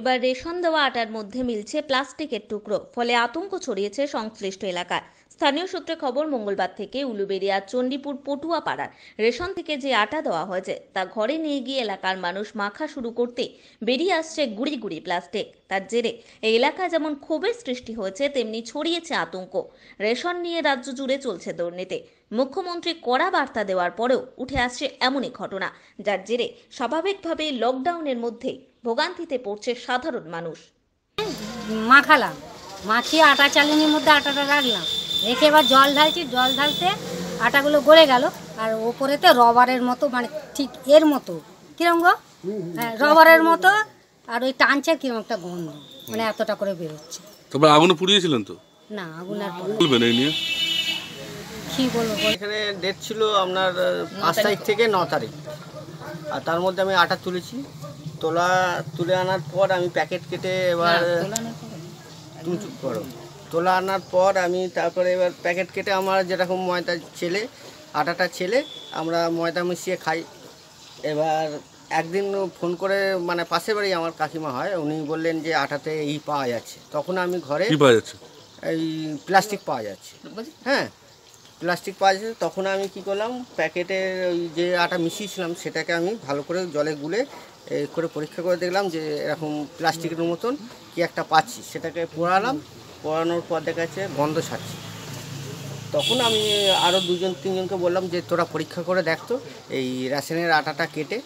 এবার রেশন দেওয়া আটার মধ্যে মিলছে প্লাস্টিকের টুকরো ফলে আতঙ্ক ছড়িয়েছে সংশ্লিষ্ট এলাকায় স্থানীয় সূত্রে খবর মঙ্গলবার থেকে উলুবেড়িয়া চণ্ডীপুর পটুয়া পাড়ার রেশন থেকে যে আটা দেওয়া হয়েছে তা ঘরে নিয়ে গিয়ে এলাকার মানুষ মাখা শুরু করতে বেরিয়ে আসছে গুড়ি গুড়ি প্লাস্টিক তার জেরে এই এলাকায় যেমন ক্ষোভের সৃষ্টি হয়েছে তেমনি ছড়িয়েছে আতঙ্ক রেশন নিয়ে রাজ্য জুড়ে চলছে দুর্নীতি মুখ্যমন্ত্রী কড়া বার্তা দেওয়ার পরেও উঠে আসছে এমনই ঘটনা যার জেরে স্বাভাবিকভাবেই লকডাউনের মধ্যে ভোগান্তিতে পড়ছে সাধারণ মানুষ মাখালাম মাখিয়ে আটা চালনির মধ্যে আটাটা রাখলাম রেখে এবার জল ঢালছি জল ঢালতে আটাগুলো গড়ে গেল আর ওপরেতে রবারের মতো মানে ঠিক এর মতো কিরম গো হ্যাঁ, রবারের মতো আর ওই টানছে কিরকম একটা গন্ধ মানে এতটা করে বেরোচ্ছে তোমরা আগুন পুড়িয়েছিলেন তো না আগুন আর বলবেন এই নিয়ে কি বলবো এখানে ডেট ছিল আপনার পাঁচ তারিখ থেকে ন তারিখ আর তার মধ্যে আমি আটা তুলেছি তোলা তুলে আনার পর আমি প্যাকেট কেটে এবার হ্যাঁ, তুমি চুপ করো তোলা আনার পর আমি তারপরে এবার প্যাকেট কেটে আমার যেরকম ময়দা ছেলে আটাটা ছেলে আমরা ময়দা মিশিয়ে খাই এবার একদিন ফোন করে মানে পাশে বাড়ি আমার কাকিমা হয় উনি বললেন যে আটাতে এই পাওয়া যাচ্ছে তখন আমি ঘরে কি পাওয়া যাচ্ছে এই প্লাস্টিক পাওয়া যাচ্ছে হ্যাঁ প্লাস্টিক পাওয়া যাচ্ছে তখন আমি কি করলাম প্যাকেটে ওই যে আটা মিশিয়েছিলাম সেটাকে আমি ভালো করে জলে গুলে করে পরীক্ষা করে দেখলাম যে এরকম প্লাস্টিকের মতন কি একটা পাচ্ছি সেটাকে পোড়ালাম পোড়ানোর পর দেখা যাচ্ছে গন্ধ ছাড়ছে তখন আমি আরও দুজন তিনজনকে বললাম যে তোরা পরীক্ষা করে দেখতো এই রেশনের আটাটা কেটে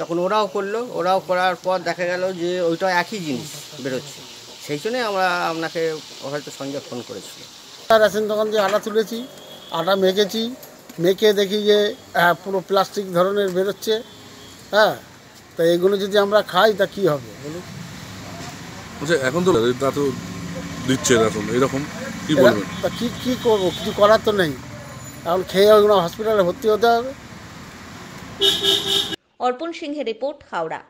তখন ওরাও করলো ওরাও করার পর দেখা গেল যে ওইটা একই জিনিস বেরোচ্ছে সেই জন্যে আমরা আপনাকে হয়তো সঞ্জয় ফোন করেছি রেশন দোকান দিয়ে আটা তুলেছি আটা মেখেছি মেখে দেখি যে হ্যাঁ, পুরো প্লাস্টিক ধরনের বেরোচ্ছে হ্যাঁ তা এগুলো যদি আমরা খাই তা কি হবে বলুন আচ্ছা, এখন তো তা তো দিচ্ছে এখন এরকম কি বলবেন তা কি কী করবো কিছু করার তো নেই এখন খেয়ে ওইগুলো হসপিটালে ভর্তি হতে হবে অর্পণ সিংহের রিপোর্ট হাওড়া